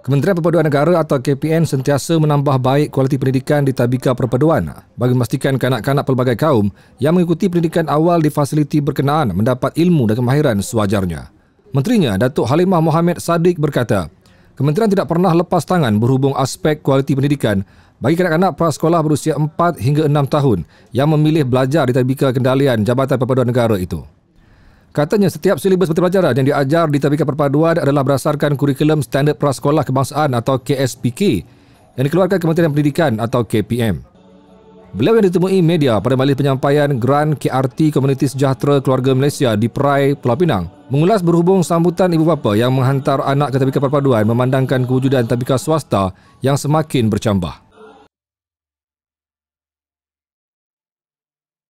Kementerian Perpaduan Negara atau KPN sentiasa menambah baik kualiti pendidikan di tabika perpaduan bagi memastikan kanak-kanak pelbagai kaum yang mengikuti pendidikan awal di fasiliti berkenaan mendapat ilmu dan kemahiran sewajarnya. Menterinya, Datuk Halimah Mohamed Sadiq berkata, Kementerian tidak pernah lepas tangan berhubung aspek kualiti pendidikan bagi kanak-kanak prasekolah berusia 4 hingga 6 tahun yang memilih belajar di tabika kendalian Jabatan Perpaduan Negara itu. Katanya setiap silibus mata pelajaran yang diajar di tabikan perpaduan adalah berdasarkan kurikulum standard prasekolah kebangsaan atau KSPK yang dikeluarkan Kementerian Pendidikan atau KPM. Beliau yang ditemui media pada malam penyampaian Grand KRT Komuniti Sejahtera Keluarga Malaysia di Perai, Pulau Pinang mengulas berhubung sambutan ibu bapa yang menghantar anak ke tabikan perpaduan memandangkan kewujudan tabikan swasta yang semakin bercambah.